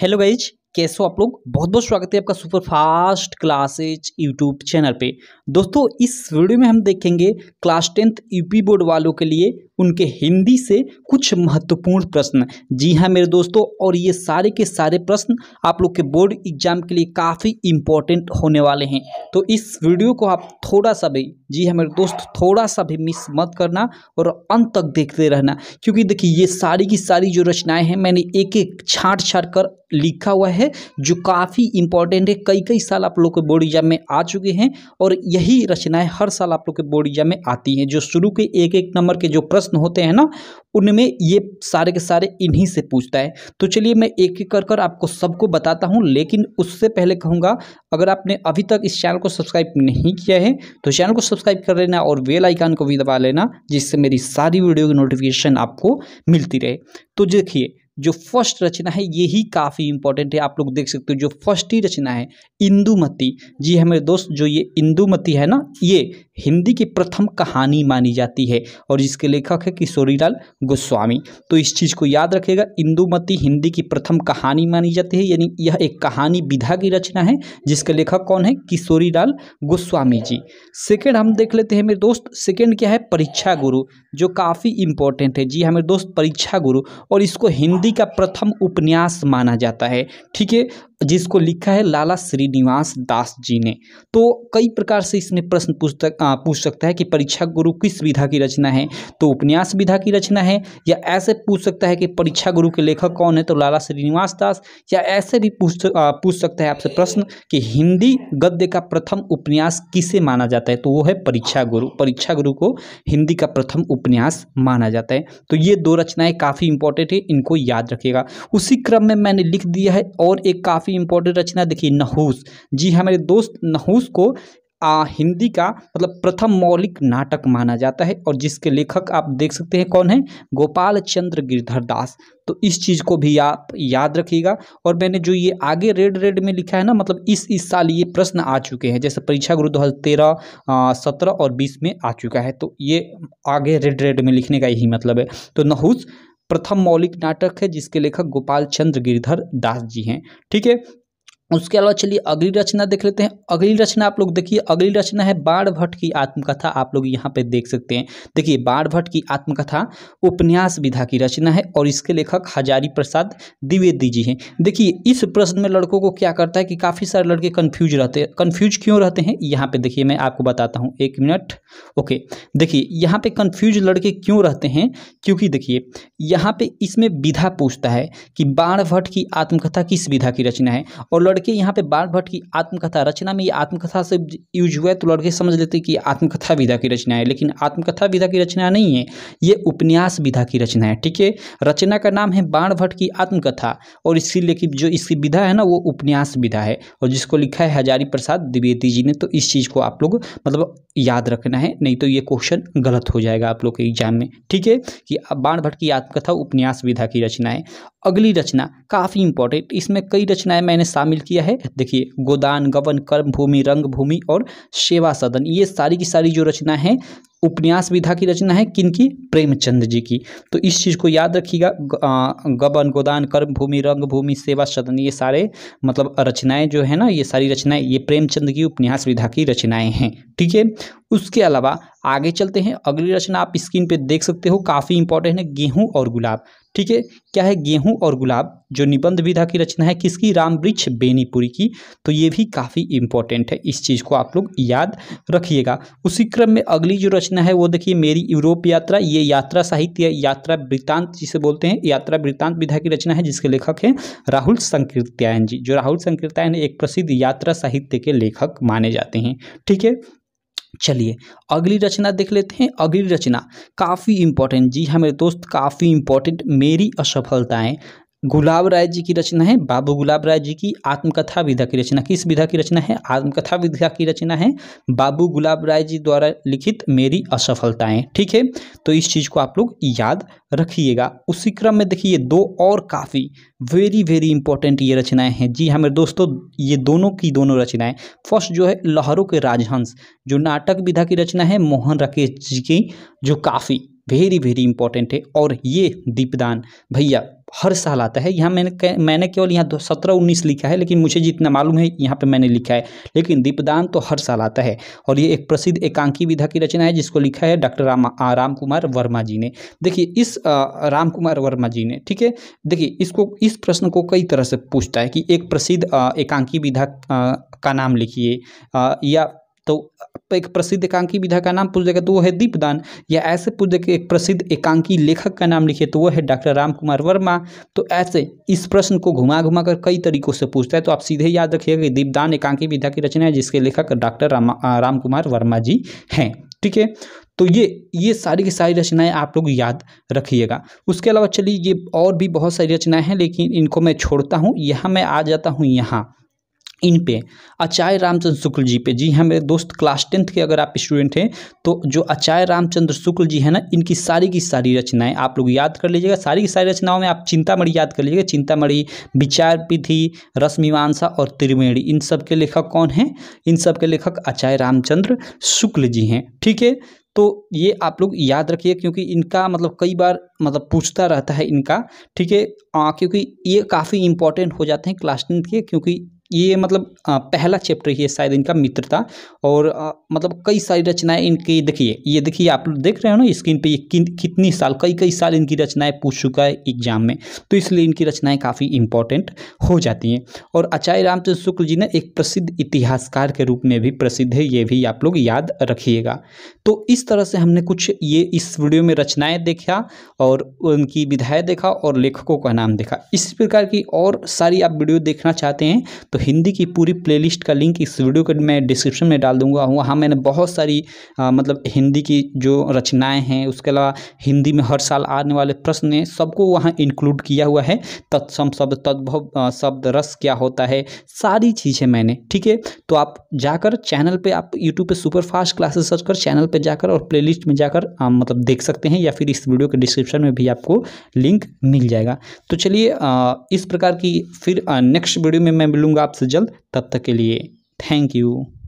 hello guys कैसे हो आप लोग बहुत बहुत स्वागत है आपका super fast classes YouTube channel पे दोस्तों इस वीडियो में हम देखेंगे क्लास टेंथ यूपी बोर्ड वालों के लिए उनके हिंदी से कुछ महत्वपूर्ण प्रश्न जी हाँ मेरे दोस्तों और ये सारे के सारे प्रश्न आप लोग के बोर्ड एग्जाम के लिए काफ़ी इम्पोर्टेंट होने वाले हैं तो इस वीडियो को आप थोड़ा सा भी जी हाँ मेरे दोस्त थोड़ा सा भी मिस मत करना और अंत तक देखते रहना क्योंकि देखिए ये सारी की सारी जो रचनाएं हैं मैंने एक एक छाट छाट कर लिखा हुआ है जो काफ़ी इंपॉर्टेंट है कई कई साल आप लोग के बोर्ड एग्जाम में आ चुके हैं और यही रचनाएं हर साल आप लोग के बोर्ड एग्जाम में आती हैं जो शुरू के एक एक नंबर के जो प्रश्न प्रश्न होते हैं ना उनमें ये सारे के सारे इन्हीं से पूछता है तो चलिए मैं एक एक कर कर आपको सबको बताता हूँ लेकिन उससे पहले कहूँगा अगर आपने अभी तक इस चैनल को सब्सक्राइब नहीं किया है तो चैनल को सब्सक्राइब कर लेना और वेल आइकान को भी दबा लेना जिससे मेरी सारी वीडियो की नोटिफिकेशन आपको मिलती रहे तो देखिए जो फर्स्ट रचना है यही काफ़ी इंपॉर्टेंट है आप लोग देख सकते हो जो फर्स्ट ही रचना है इंदुमती जी है हाँ मेरे दोस्त जो ये इंदुमती है ना ये हिंदी की प्रथम कहानी मानी जाती है और जिसके लेखक है किशोरीलाल गोस्वामी तो इस चीज़ को याद रखेगा इंदुमती हिंदी की प्रथम कहानी मानी जाती है यानी यह एक कहानी विधा की रचना है जिसके लेखक कौन है किशोरीलाल गोस्वामी जी सेकेंड हम देख लेते हैं मेरे दोस्त सेकेंड क्या है परीक्षा गुरु जो काफ़ी इंपॉर्टेंट है जी हमारे हाँ दोस्त परीक्षा गुरु और इसको हिंदी का प्रथम उपन्यास माना जाता है ठीक है जिसको लिखा है लाला श्रीनिवास दास जी ने तो कई प्रकार से इसमें प्रश्न पूछ पूछ सकता है कि परीक्षा गुरु किस विधा की रचना है तो उपन्यास विधा की रचना है या ऐसे पूछ सकता है कि परीक्षा गुरु के लेखक कौन है तो लाला श्रीनिवास दास या ऐसे भी पूछ पूछ सकता है आपसे प्रश्न कि हिंदी गद्य का प्रथम उपन्यास किसे माना जाता है तो वो है परीक्षा गुरु परीक्षा गुरु को हिंदी का प्रथम उपन्यास माना जाता है तो ये दो रचनाएँ काफ़ी इंपॉर्टेंट है इनको याद रखेगा उसी क्रम में मैंने लिख दिया है और एक काफ़ी काफ़ी इंपॉर्टेंट रचना देखिए नहूस जी हाँ मेरे दोस्त नहूस को आ, हिंदी का मतलब प्रथम मौलिक नाटक माना जाता है और जिसके लेखक आप देख सकते हैं कौन है गोपाल चंद्र गिरधर दास तो इस चीज़ को भी आप याद रखिएगा और मैंने जो ये आगे रेड रेड में लिखा है ना मतलब इस इस साल ये प्रश्न आ चुके हैं जैसे परीक्षा गुरु दो हज़ार तेरह सत्रह और बीस में आ चुका है तो ये आगे रेड रेड में लिखने का यही मतलब है तो नहूस प्रथम मौलिक नाटक है जिसके लेखक गोपाल चंद्र गिरधर दास जी हैं ठीक है उसके अलावा चलिए अगली रचना देख लेते हैं अगली रचना आप लोग देखिए अगली रचना है बाढ़ भट्ट की आत्मकथा आप लोग यहाँ पे देख सकते हैं देखिए बाण भट्ट की आत्मकथा उपन्यास विधा की रचना है और इसके लेखक हजारी प्रसाद द्विवेदी जी हैं देखिए इस प्रश्न में लड़कों को क्या करता है कि काफ़ी सारे लड़के कन्फ्यूज रहते हैं कन्फ्यूज क्यों रहते हैं यहाँ पर देखिए मैं आपको बताता हूँ एक मिनट ओके देखिए यहाँ पर कन्फ्यूज लड़के क्यों रहते हैं क्योंकि देखिए यहाँ पर इसमें विधा पूछता है कि बाण भट्ट की आत्मकथा किस विधा की रचना है और लड़के यहाँ पे बाल भट्ट की आत्मकथा रचना में ये आत्मकथा से यूज हुआ है तो लड़के समझ लेते कि आत्मकथा विधा की रचना है लेकिन आत्मकथा विधा की रचना नहीं है ये उपन्यास विधा की रचना है ठीक है रचना का नाम है बाण भट्ट की आत्मकथा और इसकी लेकिन जो इसकी विधा है ना वो उपन्यास विधा है और जिसको लिखा है हजारी प्रसाद द्विवेदी जी ने तो इस चीज़ को आप लोग मतलब याद रखना है नहीं तो ये क्वेश्चन गलत हो जाएगा आप लोग के एग्जाम में ठीक है कि बाण भट्ट की आत्मकथा उपन्यास विधा की रचना है अगली रचना काफ़ी इंपॉर्टेंट इसमें कई रचनाएं मैंने शामिल किया है देखिए गोदान गबन कर्म भूमि रंग भूमि और सेवा सदन ये सारी की सारी जो रचना है उपन्यास विधा की रचना है किनकी प्रेमचंद जी की तो इस चीज़ को याद रखिएगा गबन गोदान कर्म भूमि रंग भूमि सेवा सदन ये सारे मतलब रचनाएं जो है ना ये सारी रचनाएं ये प्रेमचंद की उपन्यास विधा की रचनाएं हैं ठीक है उसके अलावा आगे चलते हैं अगली रचना आप स्क्रीन पे देख सकते हो काफ़ी इंपॉर्टेंट है गेहूं और गुलाब ठीक है क्या है गेहूं और गुलाब जो निबंध विधा की रचना है किसकी रामवृक्ष बेनीपुरी की तो ये भी काफ़ी इंपॉर्टेंट है इस चीज़ को आप लोग याद रखिएगा उसी क्रम में अगली जो रचना प्रश्न है वो देखिए मेरी यूरोप यात्रा ये यात्रा साहित्य यात्रा वृत्तांत जिसे बोलते हैं यात्रा वृत्तांत विधा की रचना है जिसके लेखक हैं राहुल संकीर्त्यायन जी जो राहुल संकीर्त्यायन एक प्रसिद्ध यात्रा साहित्य के लेखक माने जाते हैं ठीक है चलिए अगली रचना देख लेते हैं अगली रचना काफ़ी इंपॉर्टेंट जी हाँ मेरे दोस्त काफ़ी इंपॉर्टेंट मेरी असफलताएं गुलाब राय जी की रचना है बाबू गुलाब राय जी की आत्मकथा विधा की रचना किस विधा की रचना है आत्मकथा विधा की रचना है बाबू गुलाब राय जी द्वारा लिखित मेरी असफलताएं ठीक है तो इस चीज़ को आप लोग याद रखिएगा उसी क्रम में देखिए दो और काफ़ी वेरी वेरी इंपॉर्टेंट ये रचनाएं हैं जी हाँ, मेरे दोस्तों ये दोनों की दोनों रचनाएं फर्स्ट जो है लहरों के राजहंस जो नाटक विधा की रचना है मोहन राकेश जी की जो काफ़ी वेरी वेरी इंपॉर्टेंट है और ये दीपदान भैया हर साल आता है यहाँ मैंने मैंने केवल यहाँ सत्रह उन्नीस लिखा है लेकिन मुझे जितना मालूम है यहाँ पे मैंने लिखा है लेकिन दीपदान तो हर साल आता है और ये एक प्रसिद्ध एकांकी विधा की रचना है जिसको लिखा है डॉक्टर राम राम कुमार वर्मा जी ने देखिए इस राम कुमार वर्मा जी ने ठीक है देखिए इसको इस प्रश्न को कई तरह से पूछता है कि एक प्रसिद्ध एकांकी विधा का नाम लिखिए या तो एक प्रसिद्ध एकांकी विधा का नाम पूछ देगा तो वो है दीपदान या ऐसे पूछ देगा एक प्रसिद्ध एकांकी लेखक का नाम लिखे तो वो है डॉक्टर राम कुमार वर्मा तो ऐसे इस प्रश्न को घुमा घुमा कर कई तरीकों से पूछता है तो आप सीधे याद रखिएगा कि दीपदान एकांकी विधा की रचना है जिसके लेखक डॉक्टर राम कुमार वर्मा जी हैं ठीक है तो ये ये सारी की सारी रचनाएं आप लोग याद रखिएगा उसके अलावा चलिए ये और भी बहुत सारी रचनाएं हैं लेकिन इनको मैं छोड़ता हूँ यहाँ मैं आ जाता हूँ यहाँ इन पे आचार्य रामचंद्र शुक्ल जी पे जी हाँ मेरे दोस्त क्लास टेंथ के अगर आप स्टूडेंट हैं तो जो आचार्य रामचंद्र शुक्ल जी है ना इनकी सारी की सारी रचनाएं आप लोग याद कर लीजिएगा सारी की सारी रचनाओं में आप चिंतामढ़ी याद कर लीजिएगा चिंतामढ़ी विचार विधि रसमीमांसा और त्रिवेणी इन सब के लेखक कौन हैं इन सब के लेखक आचार्य रामचंद्र शुक्ल जी हैं ठीक है तो ये आप लोग याद रखिए क्योंकि इनका मतलब कई बार मतलब पूछता रहता है इनका ठीक है क्योंकि ये काफ़ी इंपॉर्टेंट हो जाते हैं क्लास टेंथ के क्योंकि ये मतलब पहला चैप्टर ही है शायद इनका मित्रता और मतलब कई सारी रचनाएं इनकी देखिए ये देखिए आप लोग देख रहे हो ना स्क्रीन पे ये कि, कितनी साल कई कई साल इनकी रचनाएं पूछ चुका है एग्जाम में तो इसलिए इनकी रचनाएं काफ़ी इंपॉर्टेंट हो जाती हैं और आचार्य रामचंद्र शुक्ल जी ने एक प्रसिद्ध इतिहासकार के रूप में भी प्रसिद्ध है ये भी आप लोग याद रखिएगा तो इस तरह से हमने कुछ ये इस वीडियो में रचनाएँ देखा और उनकी विधाएँ देखा और लेखकों का नाम देखा इस प्रकार की और सारी आप वीडियो देखना चाहते हैं तो हिंदी की पूरी प्लेलिस्ट का लिंक इस वीडियो के मैं डिस्क्रिप्शन में डाल दूंगा वहाँ मैंने बहुत सारी आ, मतलब हिंदी की जो रचनाएं हैं उसके अलावा हिंदी में हर साल आने वाले प्रश्न सबको वहाँ इंक्लूड किया हुआ है तत्सम शब्द तद्भव शब्द रस क्या होता है सारी चीज़ें मैंने ठीक है तो आप जाकर चैनल पे आप यूट्यूब पे सुपर फास्ट क्लासेस सर्च कर चैनल पे जाकर और प्लेलिस्ट में जाकर आ, मतलब देख सकते हैं या फिर इस वीडियो के डिस्क्रिप्शन में भी आपको लिंक मिल जाएगा तो चलिए इस प्रकार की फिर नेक्स्ट वीडियो में मैं मिलूँगा आपसे से जल्द तब तक के लिए थैंक यू